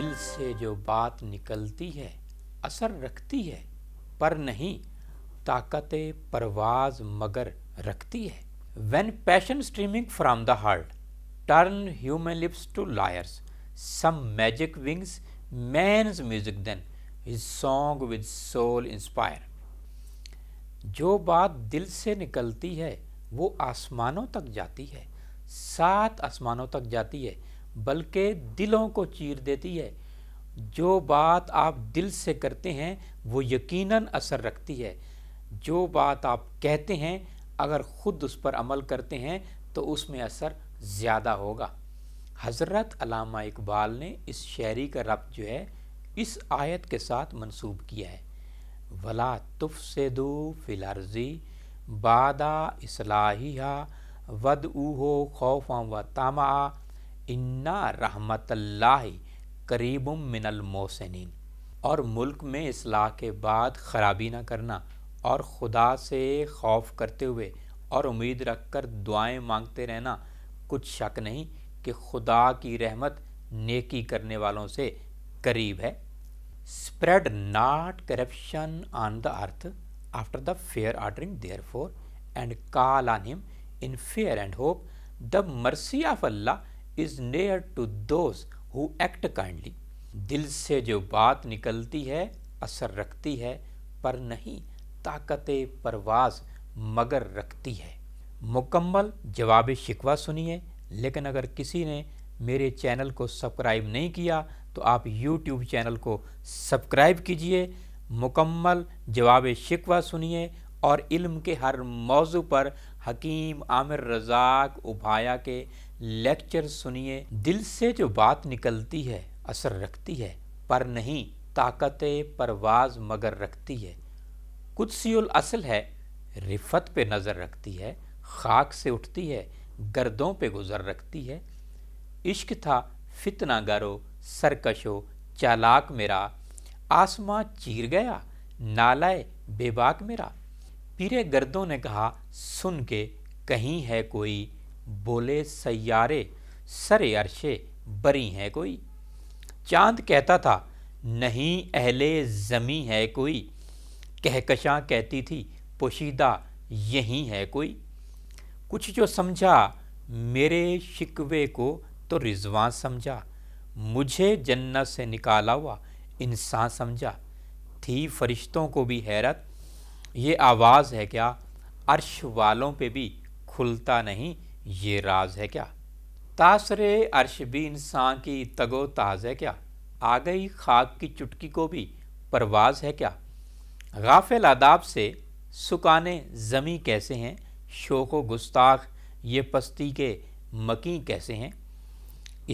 دل سے جو بات نکلتی ہے اثر رکھتی ہے پر نہیں طاقت پرواز مگر رکھتی ہے when passion streaming from the heart turn human lips to lyres some magic wings means music then his song with soul inspire جو بات دل سے نکلتی ہے وہ آسمانوں تک جاتی ہے سات آسمانوں تک جاتی ہے بلکہ دلوں کو چیر دیتی ہے جو بات آپ دل سے کرتے ہیں وہ یقیناً اثر رکھتی ہے جو بات آپ کہتے ہیں اگر خود اس پر عمل کرتے ہیں تو اس میں اثر زیادہ ہوگا حضرت علامہ اقبال نے اس شعری کا رب جو ہے اس آیت کے ساتھ منسوب کیا ہے ولا تف سے دو فلارزی بادہ اصلاحیہ ود ہو خوفاں و تامہ انا رحمت اللہ قریب من الموسنین اور ملک میں اصلاح کے بعد خرابی نہ کرنا اور خدا سے خوف کرتے ہوئے اور امید رکھ کر دعائیں مانگتے رہنا کچھ شک نہیں کہ خدا کی رحمت نیکی کرنے والوں سے قریب ہے spread not corruption on the earth after the fair ordering therefore and call on him in fear and hope the mercy of Allah is near to those who act kindly دل سے جو بات نکلتی ہے اثر رکھتی ہے پر نہیں طاقت پرواز مگر رکھتی ہے مکمل جواب شکوہ سنیے لیکن اگر کسی نے میرے چینل کو سبسکرائب نہیں کیا تو آپ یوٹیوب چینل کو سبسکرائب کیجئے مکمل جواب شکوہ سنیے اور علم کے ہر موضوع پر حکیم عامر رزاق ابھایا کے لیکچر سنیے دل سے جو بات نکلتی ہے اثر رکھتی ہے پر نہیں طاقت پرواز مگر رکھتی ہے قدسی الاصل ہے رفت پہ نظر رکھتی ہے خاک سے اٹھتی ہے گردوں پہ گزر رکھتی ہے عشق تھا فتنہ گرو سرکشو چالاک میرا آسماں چیر گیا نالائے بے باک میرا پیرے گردوں نے کہا سن کے کہیں ہے کوئی بولے سیارے سر عرشے بری ہیں کوئی چاند کہتا تھا نہیں اہل زمیں ہے کوئی کہکشاں کہتی تھی پوشیدہ یہی ہے کوئی کچھ جو سمجھا میرے شکوے کو تو رضوان سمجھا مجھے جنت سے نکالا ہوا انسان سمجھا تھی فرشتوں کو بھی حیرت یہ آواز ہے کیا عرش والوں پہ بھی کھلتا نہیں یہ راز ہے کیا تاثر بھی انسان کی تگو تاز ہے کیا آ گئی خاک کی چٹکی کو بھی پرواز ہے کیا غافل آداب سے سکانے زمیں کیسے ہیں شوق و گستاخ یہ پستی کے مکی کیسے ہیں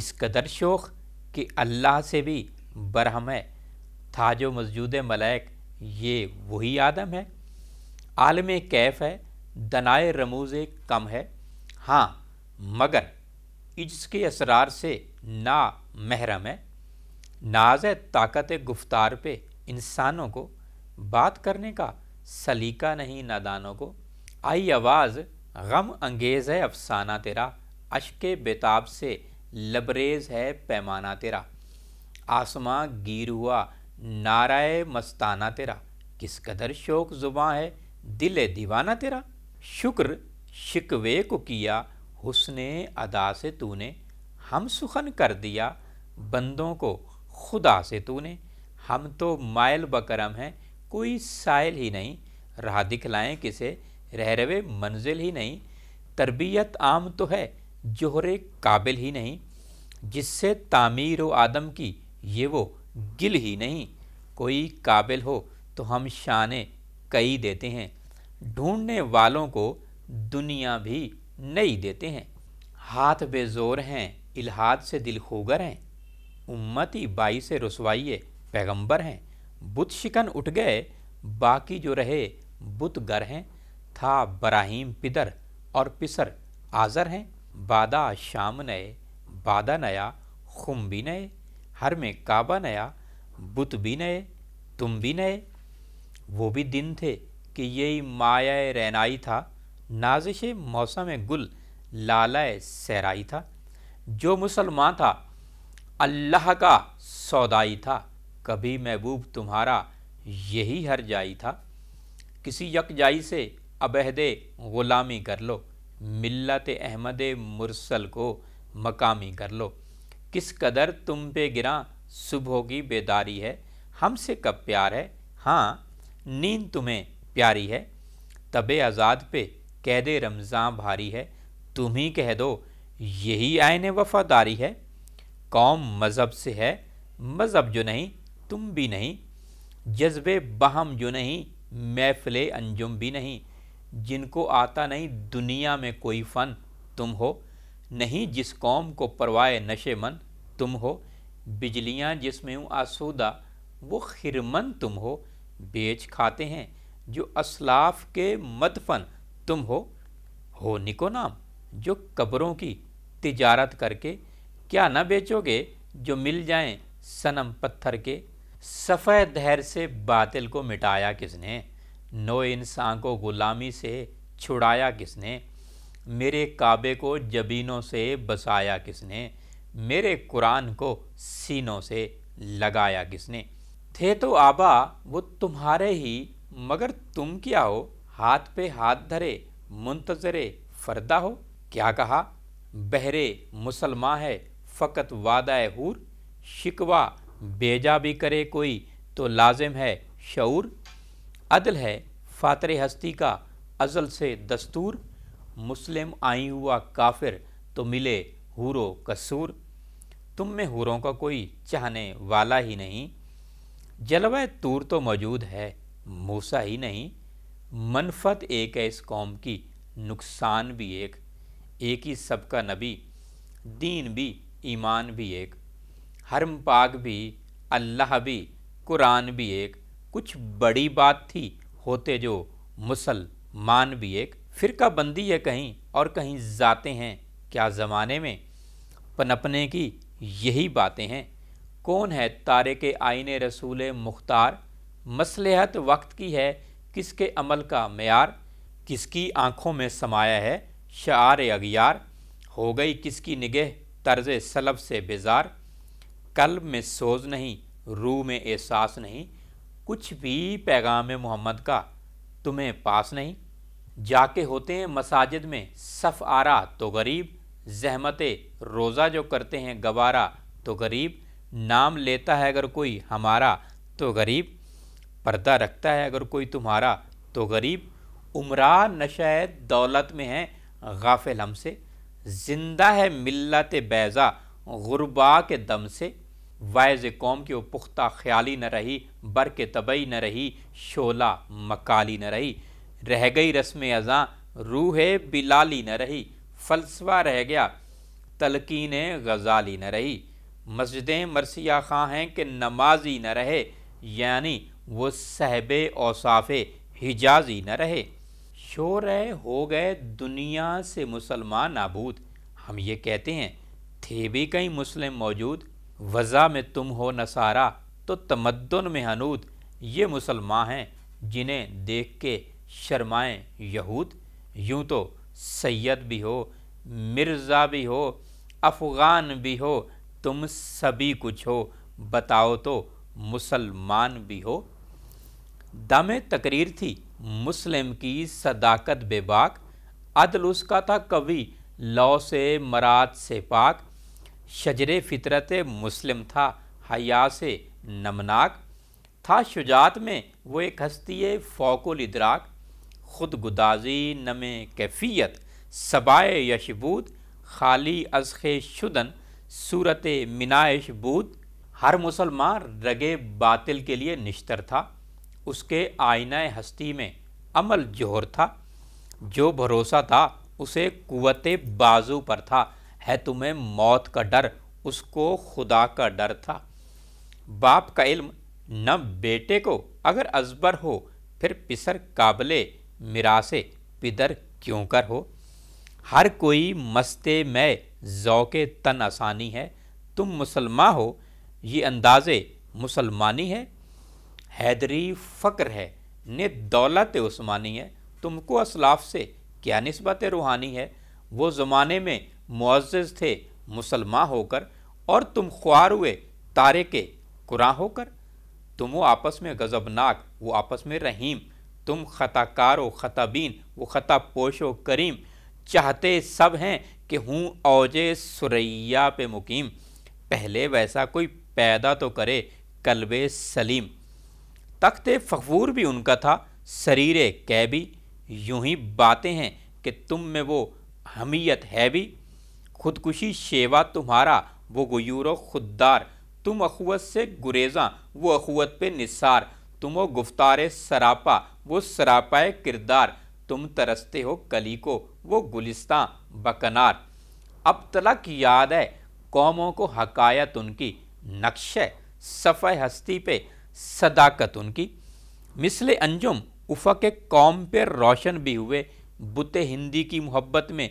اس قدر شوق کہ اللہ سے بھی برہم ہے تھا جو مسجود ملیک یہ وہی آدم ہے عالم کیف ہے دنائے رموز کم ہے ہاں مگر اس کے اسرار سے نا محرم ہے ناز طاقت گفتار پہ انسانوں کو بات کرنے کا سلیقہ نہیں نادانوں کو آئی آواز غم انگیز ہے افسانہ تیرا اشک بیتاب سے لبریز ہے پیمانہ تیرا آسماں گیر ہوا نعرہ مستانہ تیرا کس قدر شوق زباں ہے دل دیوانہ تیرا شکر شکوے کو کیا حسن ادا سے تو نے ہم سخن کر دیا بندوں کو خدا سے تو نے ہم تو مائل بکرم ہیں کوئی سائل ہی نہیں رہا دکھلائیں کسے روے منزل ہی نہیں تربیت عام تو ہے جوہر قابل ہی نہیں جس سے تعمیر و آدم کی یہ وہ گل ہی نہیں کوئی قابل ہو تو ہم شانے کئی دیتے ہیں ڈھونڈنے والوں کو دنیا بھی نہیں دیتے ہیں ہاتھ بے زور ہیں الحاد سے دل خوگر ہیں امتی باعث رسوائیے پیغمبر ہیں بت شکن اٹھ گئے باقی جو رہے بت گر ہیں تھا براہیم پدر اور پسر آذر ہیں بادہ شام نئے بادہ نیا خم بھی نئے ہر میں کعبہ نیا بت بھی نئے تم بھی نئے وہ بھی دن تھے کہ یہی مایا رینائی تھا نازش موسم گل لالہ سیرائی تھا جو مسلمان تھا اللہ کا سودائی تھا کبھی محبوب تمہارا یہی ہر جائی تھا کسی یک جائی سے ابہد غلامی کر لو ملت احمد مرسل کو مقامی کر لو کس قدر تم پہ گراں صبح کی بیداری ہے ہم سے کب پیار ہے ہاں نیند تمہیں پیاری ہے طب آزاد پہ قید رمضان بھاری ہے تم ہی کہہ دو یہی آئین وفاداری ہے قوم مذہب سے ہے مذہب جو نہیں تم بھی نہیں جذب بہم جو نہیں محفل انجم بھی نہیں جن کو آتا نہیں دنیا میں کوئی فن تم ہو نہیں جس قوم کو پروائے نشے من تم ہو بجلیاں جس میں ہوں آسودہ وہ خرمن تم ہو بیچ کھاتے ہیں جو اسلاف کے متفن تم ہو ہو نکو نام جو قبروں کی تجارت کر کے کیا نہ بیچو گے جو مل جائیں سنم پتھر کے صفحہ دہر سے باطل کو مٹایا کس نے نو انسان کو غلامی سے چھڑایا کس نے میرے کعبے کو جبینوں سے بسایا کس نے میرے قرآن کو سینوں سے لگایا کس نے تھے تو آبا وہ تمہارے ہی مگر تم کیا ہو ہاتھ پہ ہاتھ دھرے منتظر فردہ ہو کیا کہا بہرے مسلماں ہے فقط وعدہ حور شکوہ بیجا بھی کرے کوئی تو لازم ہے شعور عدل ہے فاتر ہستی کا ازل سے دستور مسلم آئی ہوا کافر تو ملے حور و کسور تم میں ہوروں کا کوئی چاہنے والا ہی نہیں جلوہ تور تو موجود ہے موسا ہی نہیں منفت ایک ہے اس قوم کی نقصان بھی ایک ایک ہی سب کا نبی دین بھی ایمان بھی ایک حرم پاک بھی اللہ بھی قرآن بھی ایک کچھ بڑی بات تھی ہوتے جو مسلمان بھی ایک فرقہ بندی ہے کہیں اور کہیں ذاتیں ہیں کیا زمانے میں پنپنے کی یہی باتیں ہیں کون ہے تارے کے آئین رسول مختار مسلحت وقت کی ہے کس کے عمل کا معیار کس کی آنکھوں میں سمایا ہے شعار اگیار ہو گئی کس کی نگہ طرز سلب سے بیزار قلب میں سوز نہیں روح میں احساس نہیں کچھ بھی پیغام محمد کا تمہیں پاس نہیں جا کے ہوتے ہیں مساجد میں صف آرا تو غریب زحمت روزہ جو کرتے ہیں گوارا تو غریب نام لیتا ہے اگر کوئی ہمارا تو غریب پردہ رکھتا ہے اگر کوئی تمہارا تو غریب عمرہ نشہ دولت میں ہے غافل ہم سے زندہ ہے ملت بیزا غربا کے دم سے وائز قوم کی وہ پختہ خیالی نہ رہی بر طبعی نہ رہی شعلہ مکالی نہ رہی رہ گئی رسم ازاں روح بلالی نہ رہی فلسفہ رہ گیا تلقین غزالی نہ رہی مسجدیں مرثیہ خواہ ہیں کہ نمازی نہ رہے یعنی وہ صحب اوصاف حجازی نہ رہے شو رہے ہو گئے دنیا سے مسلمان نابود ہم یہ کہتے ہیں تھے بھی کئی مسلم موجود وضع میں تم ہو نصارہ تو تمدن میں حنود یہ مسلمان ہیں جنہیں دیکھ کے شرمائیں یہود یوں تو سید بھی ہو مرزا بھی ہو افغان بھی ہو تم سبھی کچھ ہو بتاؤ تو مسلمان بھی ہو دم تقریر تھی مسلم کی صداقت بے باک عدل اس کا تھا کبھی لو سے مرات سے پاک شجر فطرت مسلم تھا سے نمناک تھا شجاعت میں وہ ایک ہستی فوق الادراک خود گدازی نم کیفیت صبائے یشبود خالی ازخ شدن صورت منائش بود ہر مسلمان رگے باطل کے لیے نشتر تھا اس کے آئینہ ہستی میں عمل جوہر تھا جو بھروسہ تھا اسے قوت بازو پر تھا ہے تمہیں موت کا ڈر اس کو خدا کا ڈر تھا باپ کا علم نہ بیٹے کو اگر ازبر ہو پھر پسر قابل مراسے پدر کیوں کر ہو ہر کوئی مستے میں ذوق تن آسانی ہے تم مسلمہ ہو یہ اندازے مسلمانی ہے حیدری فقر ہے نے دولت عثمانی ہے تم کو اسلاف سے کیا نسبت روحانی ہے وہ زمانے میں معزز تھے مسلمہ ہو کر اور تم خوار ہوئے تارے کے قرآن ہو کر تم وہ آپس میں غضبناک وہ آپس میں رحیم تم خطا کار و خطا بین خطا پوش و کریم چاہتے سب ہیں کہ ہوں اوجے سریا پہ مقیم پہلے ویسا کوئی پیدا تو کرے قلب سلیم تخت فخور بھی ان کا تھا سریر کی بھی یوں ہی باتیں ہیں کہ تم میں وہ حمیت ہے بھی خودکشی شیوا تمہارا وہ غیور و خوددار تم اخوت سے گریزاں وہ اخوت پہ نثار تم و گفتار سراپا وہ سراپا کردار تم ترستے ہو کلی کو وہ گلستان بکنار اب تلک یاد ہے قوموں کو حقائق ان کی نقش صفحہ ہستی پہ صداقت ان کی مثل انجم افق قوم پہ روشن بھی ہوئے بت ہندی کی محبت میں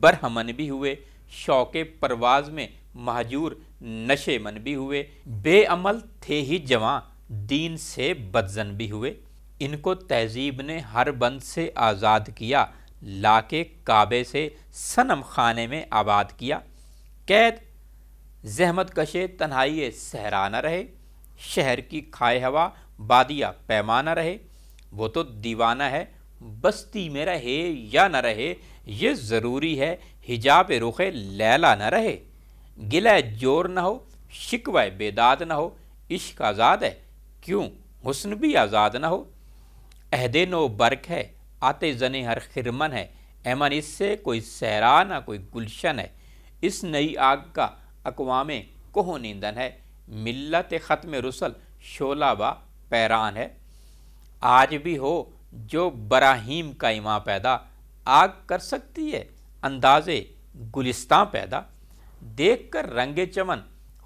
برہمن بھی ہوئے شوق پرواز میں مہجور نشے من بھی ہوئے بے عمل تھے ہی جواں دین سے بدزن بھی ہوئے ان کو تہذیب نے ہر بند سے آزاد کیا لا کے کعبے سے صنم خانے میں آباد کیا قید زحمت کشے تنہائی نہ رہے شہر کی کھائے ہوا بادیا پیمانہ رہے وہ تو دیوانہ ہے بستی میں رہے یا نہ رہے یہ ضروری ہے حجاب رخ لیلا نہ رہے گلہ جور نہ ہو شکوہ بیداد نہ ہو عشق آزاد ہے کیوں حسن بھی آزاد نہ ہو عہد نو برک برق ہے آتے زن ہر خرمن ہے ایمن اس سے کوئی سحرا نہ کوئی گلشن ہے اس نئی آگ کا اقوام کوہ نیندن ہے ملت ختم رسل شعلہ با پیران ہے آج بھی ہو جو براہیم کا اماں پیدا آگ کر سکتی ہے اندازے گلستاں پیدا دیکھ کر رنگ چمن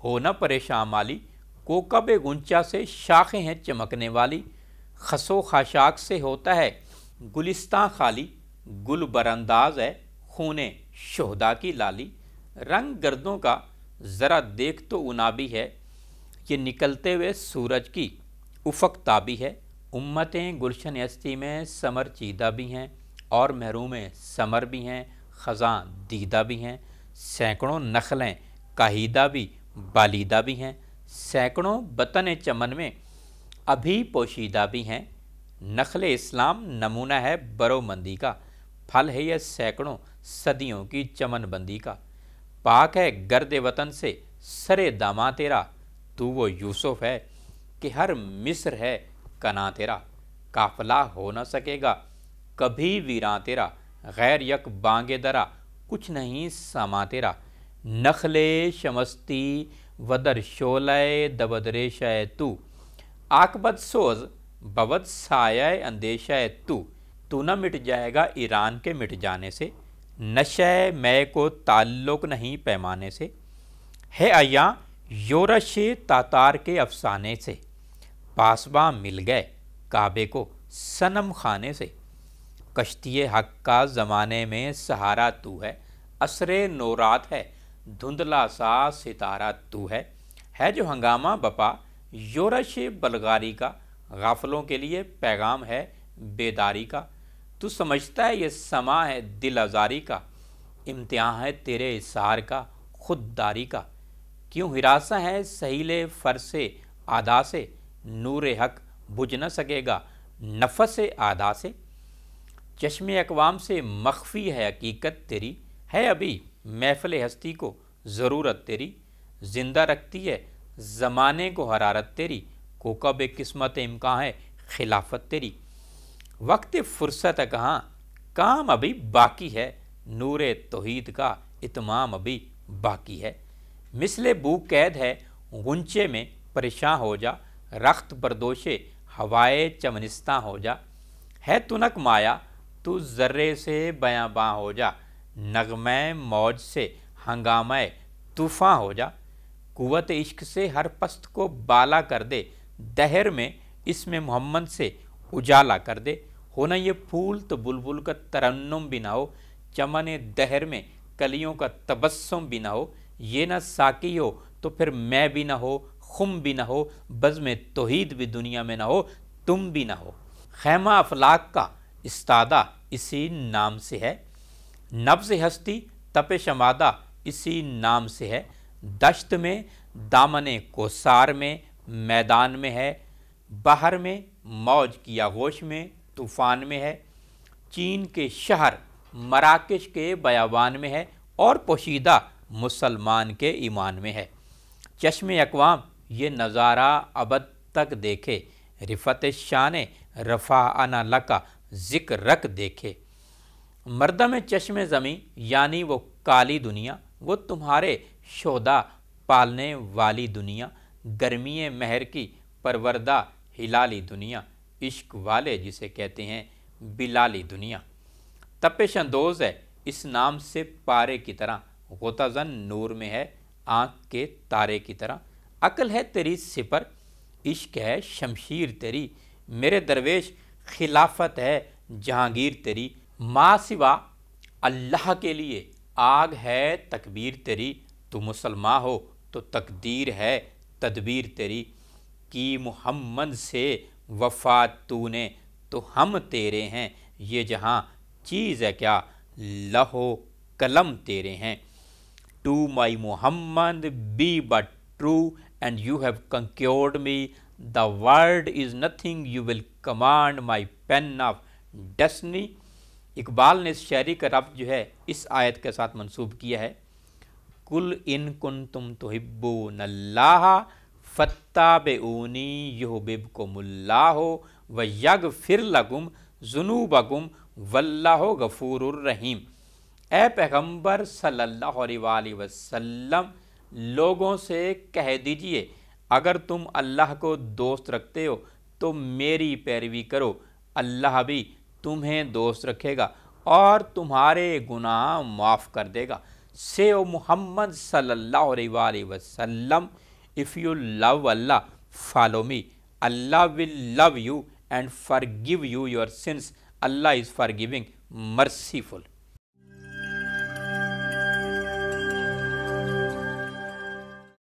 ہو نہ پریشان مالی کوکب گنچا سے شاخیں ہیں چمکنے والی خسو خاشاک سے ہوتا ہے گلستاں خالی گل برانداز ہے خون شہدا کی لالی رنگ گردوں کا ذرا دیکھ تو انابی ہے کہ نکلتے ہوئے سورج کی افق تابی ہے امتیں گلشن یستی میں ثمر چیدہ بھی ہیں اور محرومیں ثمر بھی ہیں خزاں دیدہ بھی ہیں سینکڑوں نخلیں کاہیدہ بھی بالیدہ بھی ہیں سینکڑوں بطن چمن میں ابھی پوشیدہ بھی ہیں نخل اسلام نمونہ ہے برو مندی کا پھل ہے یہ سینکڑوں صدیوں کی چمن بندی کا پاک ہے گرد وطن سے سرے داما تیرا تو وہ یوسف ہے کہ ہر مصر ہے کنا تیرا قافلہ ہو نہ سکے گا کبھی ویراں تیرا غیر یک بانگ درا کچھ نہیں سما تیرا نخل شمستی ودر شولے دبدریش شائے تو آکبت سوز بود سایہ اندیشہ تو تو نہ مٹ جائے گا ایران کے مٹ جانے سے نشہ میں کو تعلق نہیں پیمانے سے ہے ایاں یورش تاتار کے افسانے سے پاسباں مل گئے کعبے کو سنم خانے سے کشتی حق کا زمانے میں سہارا تو ہے عصر نورات ہے دھندلا سا ستارہ تو ہے ہے جو ہنگامہ بپا یورش بلغاری کا غافلوں کے لیے پیغام ہے بیداری کا تو سمجھتا ہے یہ سما ہے دل آزاری کا امتحان ہے تیرے اثار کا خود داری کا کیوں ہراساں ہے سہیل فرسِ سے آدا سے نور حق بجھ نہ سکے گا نفس آدا سے چشم اقوام سے مخفی ہے حقیقت تیری ہے ابھی محفلِ ہستی کو ضرورت تیری زندہ رکھتی ہے زمانے کو حرارت تیری کو کب قسمت امکان ہے خلافت تیری وقت فرصت کہاں کام ابھی باقی ہے نور توحید کا اتمام ابھی باقی ہے مثل بو قید ہے غنچے میں پریشاں ہو جا رخت بردوشے ہوائے چمنستاں ہو جا ہے تنک مایا تو ذرے سے بیاں باں ہو جا نغمے موج سے ہنگامہ طوفاں ہو جا قوت عشق سے ہر پست کو بالا کر دے دہر میں اس میں محمد سے اجالا کر دے ہونا یہ پھول تو بلبل کا ترنم بھی نہ ہو چمن دہر میں کلیوں کا تبسم بھی نہ ہو یہ نہ ساکی ہو تو پھر میں بھی نہ ہو خم بھی نہ ہو بزم توحید بھی دنیا میں نہ ہو تم بھی نہ ہو خیمہ افلاق کا استادہ اسی نام سے ہے نبز ہستی تپ شمادہ اسی نام سے ہے دشت میں دامن کوسار میں میدان میں ہے بہر میں موج کی آغوش میں طوفان میں ہے چین کے شہر مراکش کے بیابان میں ہے اور پوشیدہ مسلمان کے ایمان میں ہے چشم اقوام یہ نظارہ ابد تک دیکھے رفت شان رفا انا لکا ذکر رکھ دیکھے مردم چشم زمیں یعنی وہ کالی دنیا وہ تمہارے شودا پالنے والی دنیا گرمی مہر کی پروردہ ہلالی دنیا عشق والے جسے کہتے ہیں بلالی دنیا تپش اندوز ہے اس نام سے پارے کی طرح غطا زن نور میں ہے آنکھ کے تارے کی طرح عقل ہے تیری سپر عشق ہے شمشیر تیری میرے درویش خلافت ہے جہانگیر تیری ماں سوا اللہ کے لیے آگ ہے تکبیر تیری تو مسلمان ہو تو تقدیر ہے تدبیر تیری کی محمد سے تو نے تو ہم تیرے ہیں یہ جہاں چیز ہے کیا لہو قلم تیرے ہیں to my Muhammad be but true and you have conquered me the world is nothing you will command my pen of destiny Iqbal نے اس شعری کا رب جو ہے اس آیت کے ساتھ منسوب کیا ہے کل ان کن تم تو ہبون اللہ فتح بے اونی یو بب کو ملو و یگ فرلاگم ظنوبم و اللہ غفور الرحیم اے پیغمبر صلی اللہ علیہ وسلم لوگوں سے کہہ دیجئے اگر تم اللہ کو دوست رکھتے ہو تو میری پیروی کرو اللہ بھی تمہیں دوست رکھے گا اور تمہارے گناہ معاف کر دے گا سیو محمد صلی اللہ علیہ وسلم if you love Allah follow me Allah will love you and for you you your sins Allah is for